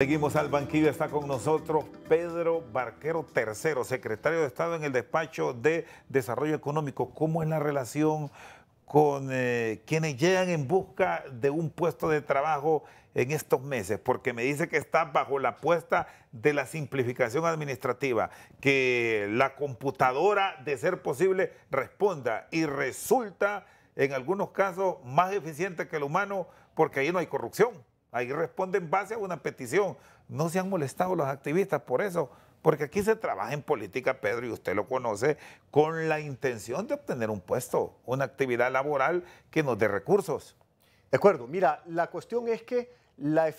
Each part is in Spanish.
Seguimos al banquillo, está con nosotros Pedro Barquero III, secretario de Estado en el despacho de Desarrollo Económico. ¿Cómo es la relación con eh, quienes llegan en busca de un puesto de trabajo en estos meses? Porque me dice que está bajo la apuesta de la simplificación administrativa, que la computadora, de ser posible, responda y resulta en algunos casos más eficiente que el humano porque ahí no hay corrupción. Ahí responde en base a una petición. No se han molestado los activistas por eso, porque aquí se trabaja en política, Pedro, y usted lo conoce, con la intención de obtener un puesto, una actividad laboral que nos dé recursos. De acuerdo, mira, la cuestión es que la,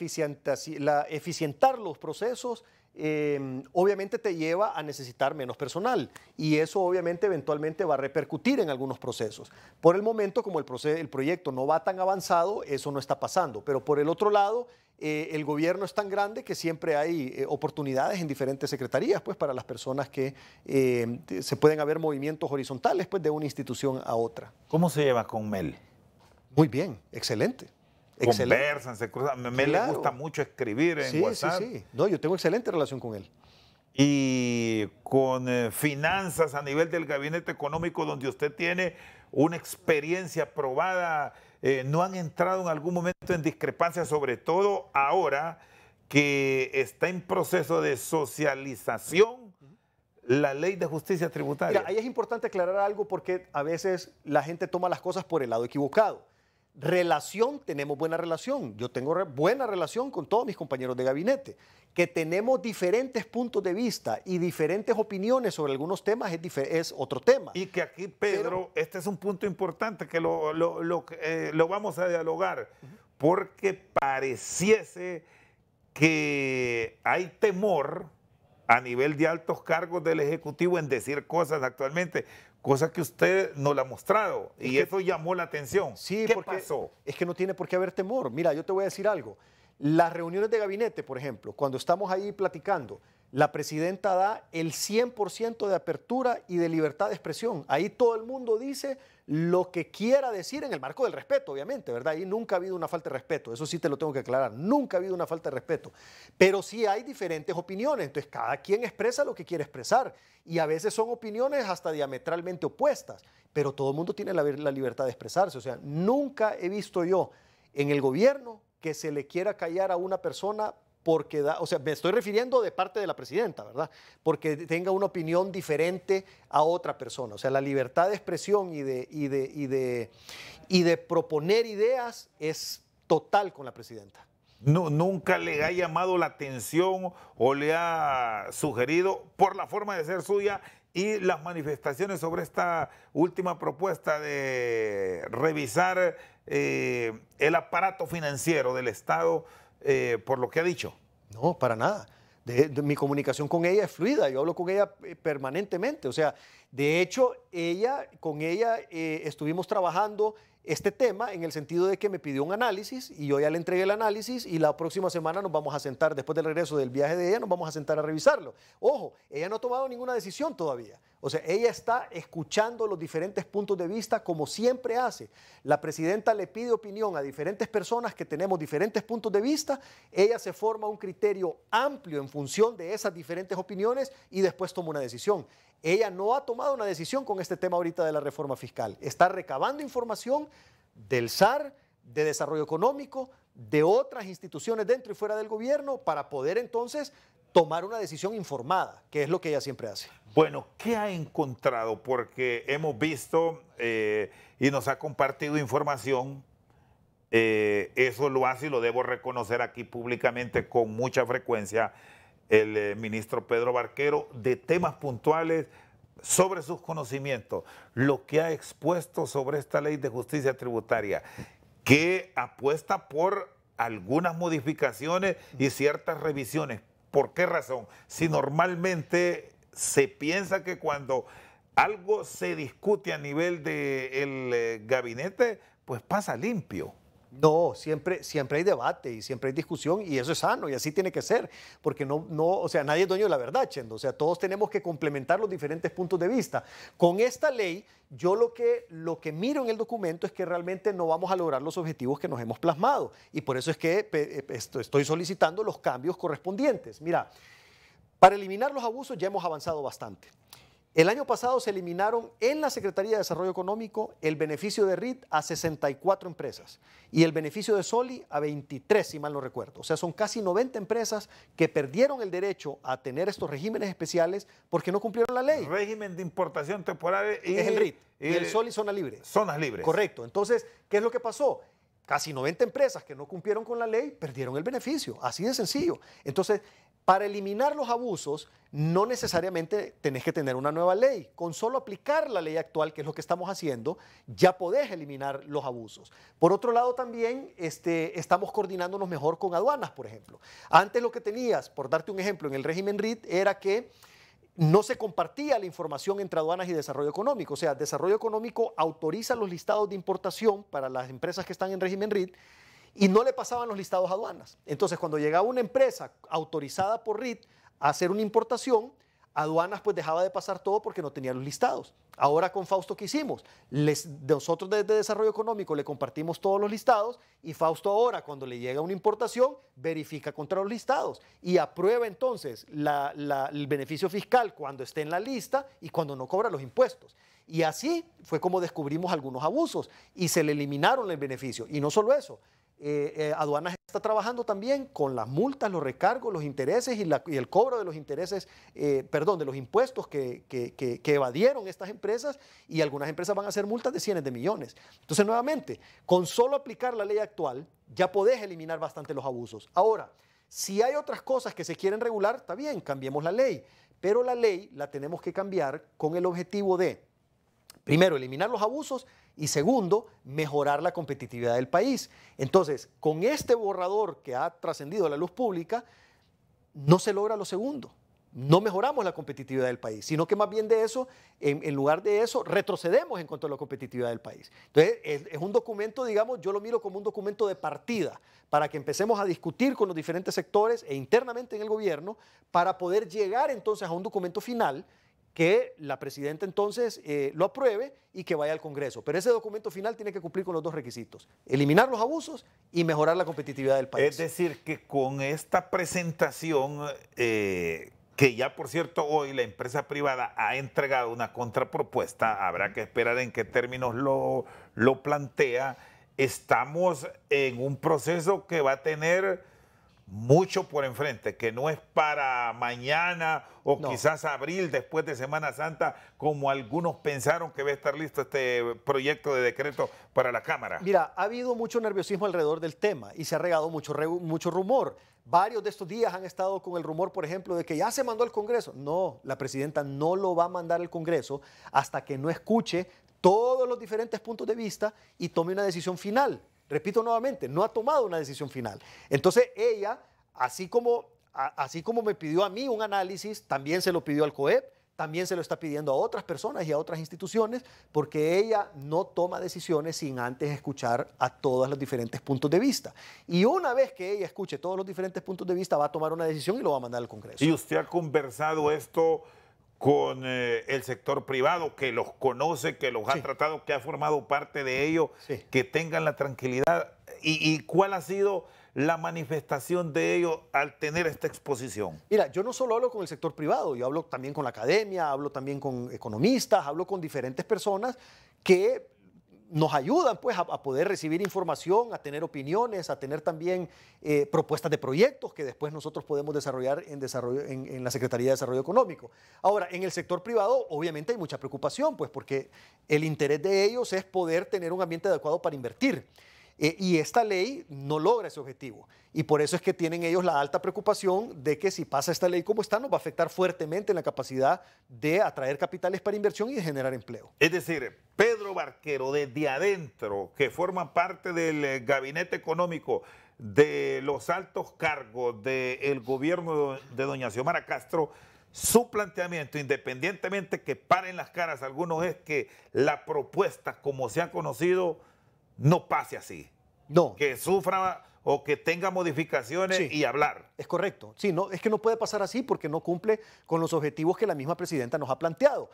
la eficientar los procesos Em, obviamente te lleva a necesitar menos personal y eso obviamente eventualmente va a repercutir en algunos procesos. Por el momento, como el, el proyecto no va tan avanzado, eso no está pasando, pero por el otro lado, eh, el gobierno es tan grande que siempre hay eh, oportunidades en diferentes secretarías, pues para las personas que em, se pueden haber movimientos horizontales, pues de una institución a otra. ¿Cómo se lleva con Mel? Muy bien, excelente conversan, se cruzan. Me, gusta mucho escribir en WhatsApp. Sí, sí. No, yo tengo excelente relación con él. Y con eh, finanzas a nivel del gabinete económico, donde usted tiene una experiencia probada, eh, no han entrado en algún momento en discrepancia, sobre todo ahora que está en proceso de socialización la ley de justicia tributaria. ahí es importante aclarar algo porque a veces la gente toma las cosas por el lado equivocado relación, tenemos buena relación. Yo tengo buena relación con todos mis compañeros de gabinete. Que tenemos diferentes puntos de vista y diferentes opiniones sobre algunos temas es, es otro tema. Y que aquí, Pedro, este es un punto importante que lo, lo, eh, lo, vamos a dialogar, porque pareciese que hay temor a nivel de altos cargos del Ejecutivo en decir cosas actualmente cosa que usted no la ha mostrado y eso llamó la atención. Sí, porque Es que no tiene por qué haber temor. Mira, yo te voy a decir algo. Las reuniones de gabinete, por ejemplo, cuando estamos ahí platicando, la presidenta da el 100% de apertura y de libertad de expresión. Ahí todo el mundo dice lo que quiera decir en el marco del respeto, obviamente, ¿verdad? Y nunca ha habido una falta de respeto, eso sí te lo tengo que aclarar, nunca ha habido una falta de respeto, pero sí hay diferentes opiniones, entonces cada quien expresa lo que quiere expresar y a veces son opiniones hasta diametralmente opuestas, pero todo el mundo tiene la, la libertad de expresarse, o sea, nunca he visto yo en el gobierno que se le quiera callar a una persona porque o sea, me estoy refiriendo de parte de la presidenta, ¿verdad? Porque tenga una opinión diferente a otra persona. O sea, la libertad de expresión y de, de, y de, proponer ideas es total con la presidenta. No, nunca le ha llamado la atención o le ha sugerido por la forma de ser suya y las manifestaciones sobre esta última propuesta de revisar eh, el aparato financiero del Estado eh, por lo que ha dicho. No, para nada. mi comunicación con ella es fluida, yo hablo con ella eh, permanentemente. O sea, de hecho, ella, con ella eh, estuvimos trabajando este tema en el sentido de que me pidió un análisis y yo ya le entregué el análisis y la próxima semana nos vamos a sentar, después del regreso del viaje de ella, nos vamos a sentar a revisarlo. Ojo, ella no ha tomado ninguna decisión todavía. O sea, ella está escuchando los diferentes puntos de vista como siempre hace. La presidenta le pide opinión a diferentes personas que tenemos diferentes puntos de vista. Ella se forma un criterio amplio en función de esas diferentes opiniones y después toma una decisión ella no ha tomado una decisión con este tema ahorita de la reforma fiscal. Está recabando información del SAR, de desarrollo económico, de otras instituciones dentro y fuera del gobierno para poder entonces tomar una decisión informada, que es lo que ella siempre hace. Bueno, ¿qué ha encontrado? Porque hemos visto eh, y nos ha compartido información, eh, eso lo hace y lo debo reconocer aquí públicamente con mucha frecuencia, el eh, ministro Pedro Barquero de temas puntuales sobre sus conocimientos, lo que ha expuesto sobre esta ley de justicia tributaria, que apuesta por algunas modificaciones y ciertas revisiones. ¿Por qué razón? Si normalmente se piensa que cuando algo se discute a nivel del eh, gabinete, pues pasa limpio. No, siempre, siempre hay debate y siempre hay discusión y eso es sano y así tiene que ser, porque no, o sea, nadie es dueño de la verdad, Chendo, o sea, todos tenemos que complementar los diferentes puntos de vista. Con esta ley, yo lo que, lo que miro en el documento es que realmente no vamos a lograr los objetivos que nos hemos plasmado y por eso es que eh, estoy solicitando los cambios correspondientes. Mira, para eliminar los abusos ya hemos avanzado bastante. El año pasado se eliminaron en la Secretaría de Desarrollo Económico el beneficio de RIT a 64 empresas y el beneficio de SOLI a 23, si mal no recuerdo. O sea, son casi 90 empresas que perdieron el derecho a tener estos regímenes especiales porque no cumplieron la ley. Régimen de importación temporal y, es el RIT. Y, el SOLI zona libre. Zonas libres. Correcto. Entonces, ¿qué es lo que pasó? Casi 90 empresas que no cumplieron con la ley perdieron el beneficio. Así de sencillo. Entonces, para eliminar los abusos, no necesariamente tenés que tener una nueva ley. Con solo aplicar la ley actual, que es lo que estamos haciendo, ya podés eliminar los abusos. Por otro lado, también este, estamos coordinándonos mejor con aduanas, por ejemplo. Antes lo que tenías, por darte un ejemplo, en el régimen RIT era que no se compartía la información entre aduanas y desarrollo económico. O sea, desarrollo económico autoriza los listados de importación para las empresas que están en régimen RIT y no le pasaban los listados a aduanas. Entonces, cuando llegaba una empresa autorizada por RIT a hacer una importación, aduanas pues dejaba de pasar todo porque no tenía los listados. Ahora con Fausto, ¿qué hicimos? nosotros desde Desarrollo Económico le compartimos todos los listados y Fausto ahora cuando le llega una importación verifica contra los listados y aprueba entonces el beneficio fiscal cuando esté en la lista y cuando no cobra los impuestos. Y así fue como descubrimos algunos abusos y se le eliminaron el beneficio. Y no solo eso, eh, eh, aduanas está trabajando también con las multas, los recargos, los intereses y, el cobro de los intereses, eh, perdón, de los impuestos que, que, evadieron estas empresas y algunas empresas van a hacer multas de cientos de millones. Entonces, nuevamente, con solo aplicar la ley actual ya podés eliminar bastante los abusos. Ahora, si hay otras cosas que se quieren regular, está bien, cambiemos la ley, pero la ley la tenemos que cambiar con el objetivo de Primero, eliminar los abusos y segundo, mejorar la competitividad del país. Entonces, con este borrador que ha trascendido a la luz pública, no se logra lo segundo. No mejoramos la competitividad del país, sino que más bien de eso, en, lugar de eso, retrocedemos en cuanto a la competitividad del país. Entonces, es un documento, digamos, yo lo miro como un documento de partida para que empecemos a discutir con los diferentes sectores e internamente en el gobierno para poder llegar entonces a un documento final que la presidenta entonces eh, lo apruebe y que vaya al Congreso. Pero ese documento final tiene que cumplir con los dos requisitos, eliminar los abusos y mejorar la competitividad del país. Es decir, que con esta presentación, eh, que ya por cierto hoy la empresa privada ha entregado una contrapropuesta, habrá que esperar en qué términos lo, lo plantea, estamos en un proceso que va a tener mucho por enfrente, que no es para mañana o quizás abril después de Semana Santa, como algunos pensaron que va a estar listo este proyecto de decreto para la Cámara. Mira, ha habido mucho nerviosismo alrededor del tema y se ha regado mucho, mucho rumor. Varios de estos días han estado con el rumor, por ejemplo, de que ya se mandó al Congreso. No, la presidenta no lo va a mandar al Congreso hasta que no escuche todos los diferentes puntos de vista y tome una decisión final repito nuevamente, no ha tomado una decisión final. Entonces ella, así como, así como me pidió a mí un análisis, también se lo pidió al COEP, también se lo está pidiendo a otras personas y a otras instituciones, porque ella no toma decisiones sin antes escuchar a todos los diferentes puntos de vista. Y una vez que ella escuche todos los diferentes puntos de vista, va a tomar una decisión y lo va a mandar al Congreso. ¿Y usted ha conversado esto con eh, el sector privado, que los conoce, que los ha tratado, que ha formado parte de ellos, que tengan la tranquilidad. ¿Y, ¿Y, cuál ha sido la manifestación de ellos al tener esta exposición? Mira, yo no solo hablo con el sector privado, yo hablo también con la academia, hablo también con economistas, hablo con diferentes personas que nos ayudan pues a, poder recibir información, a tener opiniones, a tener también eh, propuestas de proyectos que después nosotros podemos desarrollar en, en, la Secretaría de Desarrollo Económico. Ahora, en el sector privado obviamente hay mucha preocupación pues porque el interés de ellos es poder tener un ambiente adecuado para invertir. Eh, y esta ley no logra ese objetivo. Y por eso es que tienen ellos la alta preocupación de que si pasa esta ley como está, nos va a afectar fuertemente en la capacidad de atraer capitales para inversión y de generar empleo. Es decir, Pedro Barquero, desde adentro, que forma parte del eh, gabinete económico de los altos cargos del gobierno de doña Xiomara Castro, su planteamiento, independientemente que paren las caras algunos, es que la propuesta, como se ha conocido, no pase así. No. Que sufra o que tenga modificaciones y hablar. Es correcto. Sí, no, es que no puede pasar así porque no cumple con los objetivos que la misma presidenta nos ha planteado.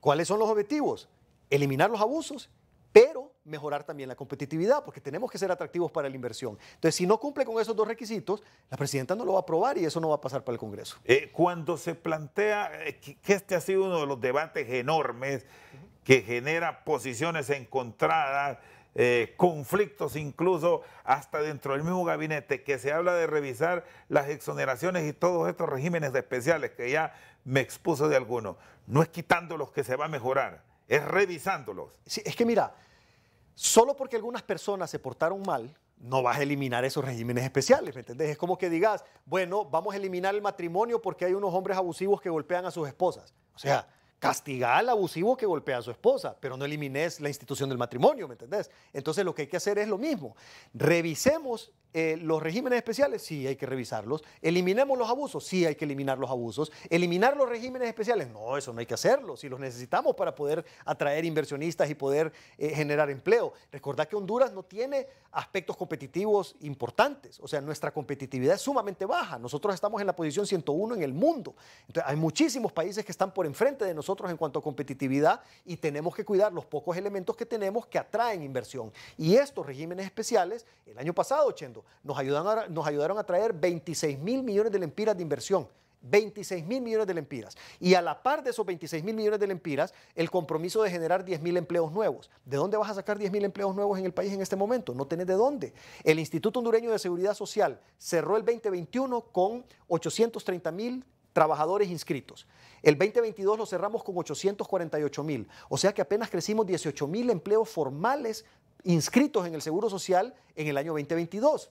¿Cuáles son los objetivos? Eliminar los abusos, pero mejorar también la competitividad, porque tenemos que ser atractivos para la inversión. Entonces, si no cumple con esos dos requisitos, la presidenta no lo va a aprobar y eso no va a pasar para el Congreso. Eh, cuando se plantea eh, que este ha sido uno de los debates enormes que genera posiciones encontradas, eh, conflictos incluso hasta dentro del mismo gabinete, que se habla de revisar las exoneraciones y todos estos regímenes especiales que ya me expuso de algunos. No es quitándolos que se va a mejorar, es revisándolos. es que mira, solo porque algunas personas se portaron mal, no vas a eliminar esos regímenes especiales, ¿me entendés? Es como que digas, bueno, vamos a eliminar el matrimonio porque hay unos hombres abusivos que golpean a sus esposas. O sea, castigar al abusivo que golpea a su esposa, pero no elimines la institución del matrimonio, ¿me entendés? Entonces lo que hay que hacer es lo mismo. Revisemos eh, los regímenes especiales, sí hay que revisarlos. Eliminemos los abusos, sí hay que eliminar los abusos. Eliminar los regímenes especiales, no, eso no hay que hacerlo. Si los necesitamos para poder atraer inversionistas y poder eh, generar empleo. Recordad que Honduras no tiene aspectos competitivos importantes, o sea, nuestra competitividad es sumamente baja. Nosotros estamos en la posición 101 en el mundo. Entonces, hay muchísimos países que están por enfrente de nosotros nosotros en cuanto a competitividad y tenemos que cuidar los pocos elementos que tenemos que atraen inversión. Y estos regímenes especiales, el año pasado, Chendo, nos, nos ayudaron a traer 26 mil millones de lempiras de inversión. 26 mil millones de lempiras. Y a la par de esos 26 mil millones de lempiras, el compromiso de generar 10 mil empleos nuevos. ¿De dónde vas a sacar 10 mil empleos nuevos en el país en este momento? No tenés de dónde. El Instituto Hondureño de Seguridad Social cerró el 2021 con 830 mil trabajadores inscritos. El 2022 lo cerramos con 848 mil, o sea que apenas crecimos 18 mil empleos formales inscritos en el Seguro Social en el año 2022.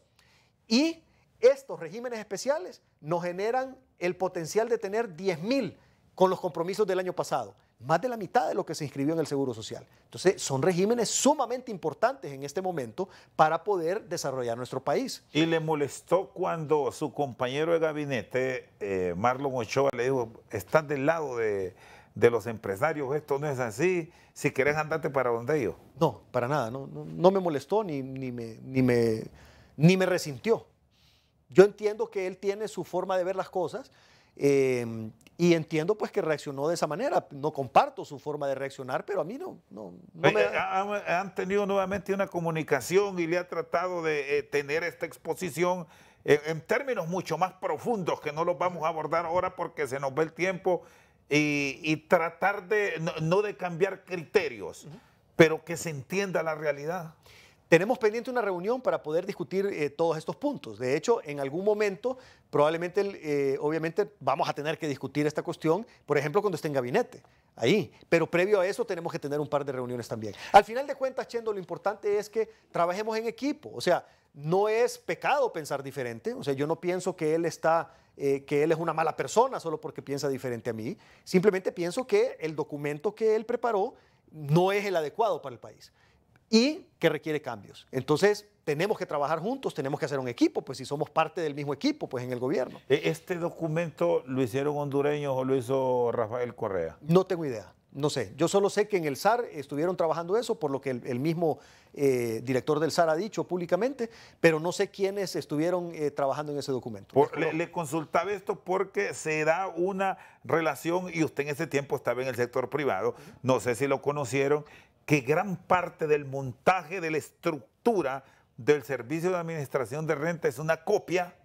Y estos regímenes especiales nos generan el potencial de tener 10 mil con los compromisos del año pasado más de la mitad de lo que se inscribió en el Seguro Social. Entonces, son regímenes sumamente importantes en este momento para poder desarrollar nuestro país. ¿Y le molestó cuando su compañero de gabinete, eh, Marlon Ochoa, le dijo, estás del lado de, los empresarios, esto no es así, si querés andarte para donde ellos? No, para nada, no, no, me molestó ni, me, ni, me, ni me resintió. Yo entiendo que él tiene su forma de ver las cosas, Em, y entiendo pues que reaccionó de esa manera. No comparto su forma de reaccionar, pero a mí no. no, Han tenido nuevamente una comunicación y le ha tratado de eh, tener esta exposición eh, en, términos mucho más profundos que no los vamos a abordar ahora porque se nos ve el tiempo y, tratar de no, de cambiar criterios, pero que se entienda la realidad. Tenemos pendiente una reunión para poder discutir eh, todos estos puntos. De hecho, en algún momento, probablemente, eh, obviamente, vamos a tener que discutir esta cuestión, por ejemplo, cuando esté en gabinete, ahí. Pero previo a eso tenemos que tener un par de reuniones también. Al final de cuentas, Chendo, lo importante es que trabajemos en equipo. O sea, no es pecado pensar diferente. O sea, yo no pienso que él está... Eh, que él es una mala persona solo porque piensa diferente a mí. Simplemente pienso que el documento que él preparó no es el adecuado para el país y que requiere cambios. Entonces, tenemos que trabajar juntos, tenemos que hacer un equipo, pues si somos parte del mismo equipo, pues en el gobierno. E, ¿Este documento lo hicieron hondureños o lo hizo Rafael Correa? No tengo idea, no sé. Yo solo sé que en el SAR estuvieron trabajando eso, por lo que el, mismo eh, director del SAR ha dicho públicamente, pero no sé quiénes estuvieron eh, trabajando en ese documento. le, consultaba esto porque se da una relación y usted en ese tiempo estaba en el sector privado, no sé si lo conocieron, que gran parte del montaje de la estructura del Servicio de Administración de Renta es una copia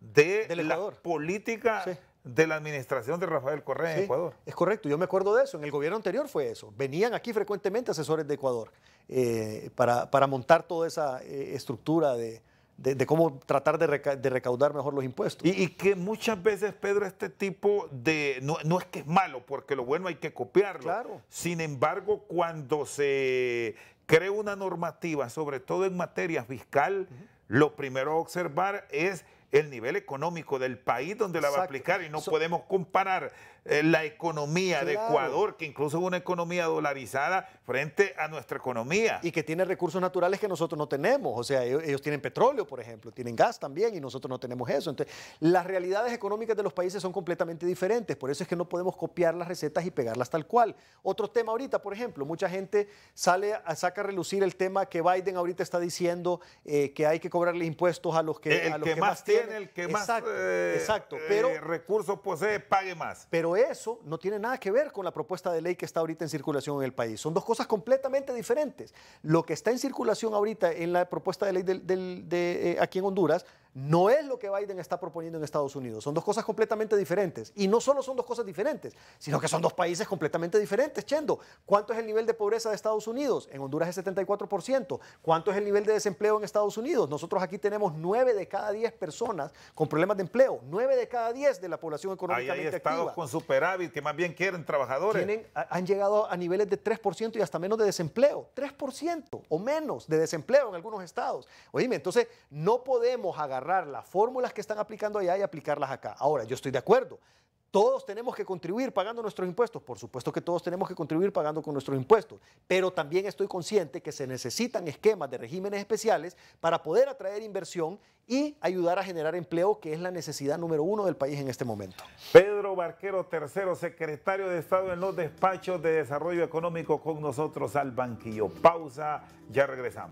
de la política de la administración de Rafael Correa en Ecuador. Es correcto, yo me acuerdo de eso, en el gobierno anterior fue eso. Venían aquí frecuentemente asesores de Ecuador eh, para, montar toda esa eh, estructura de, de, cómo tratar de, recaudar mejor los impuestos. Y, que muchas veces, Pedro, este tipo de... No, es que es malo, porque lo bueno hay que copiarlo. Sin embargo, cuando se crea una normativa, sobre todo en materia fiscal, lo primero a observar es el nivel económico del país donde la va a aplicar y no podemos comparar eh, la economía de Ecuador, que incluso es una economía dolarizada frente a nuestra economía. Y que tiene recursos naturales que nosotros no tenemos. O sea, ellos, tienen petróleo, por ejemplo, tienen gas también y nosotros no tenemos eso. Entonces, las realidades económicas de los países son completamente diferentes. Por eso es que no podemos copiar las recetas y pegarlas tal cual. Otro tema ahorita, por ejemplo, mucha gente sale a, saca a relucir el tema que Biden ahorita está diciendo eh, que hay que cobrarle impuestos a los que, a los que, más, tienen. el que más exacto. Eh, pero, recursos posee, pague más. Pero eso no tiene nada que ver con la propuesta de ley que está ahorita en circulación en el país. Son dos cosas completamente diferentes. Lo que está en circulación ahorita en la propuesta de ley de, eh, aquí en Honduras no es lo que Biden está proponiendo en Estados Unidos. Son dos cosas completamente diferentes. Y no solo son dos cosas diferentes, sino que son dos países completamente diferentes. Chendo, ¿cuánto es el nivel de pobreza de Estados Unidos? En Honduras es 74%. ¿Cuánto es el nivel de desempleo en Estados Unidos? Nosotros aquí tenemos 9 de cada 10 personas con problemas de empleo. 9 de cada 10 de la población económicamente activa. Hay estados con superávit que más bien quieren trabajadores. han llegado a niveles de 3% y hasta menos de desempleo. 3% o menos de desempleo en algunos estados. Oíme, entonces no podemos agarrar las fórmulas que están aplicando allá y aplicarlas acá. Ahora, yo estoy de acuerdo. Todos tenemos que contribuir pagando nuestros impuestos. Por supuesto que todos tenemos que contribuir pagando con nuestros impuestos, pero también estoy consciente que se necesitan esquemas de regímenes especiales para poder atraer inversión y ayudar a generar empleo, que es la necesidad número uno del país en este momento. Pedro Barquero III, secretario de Estado en los despachos de Desarrollo Económico con nosotros al banquillo. Pausa, ya regresamos.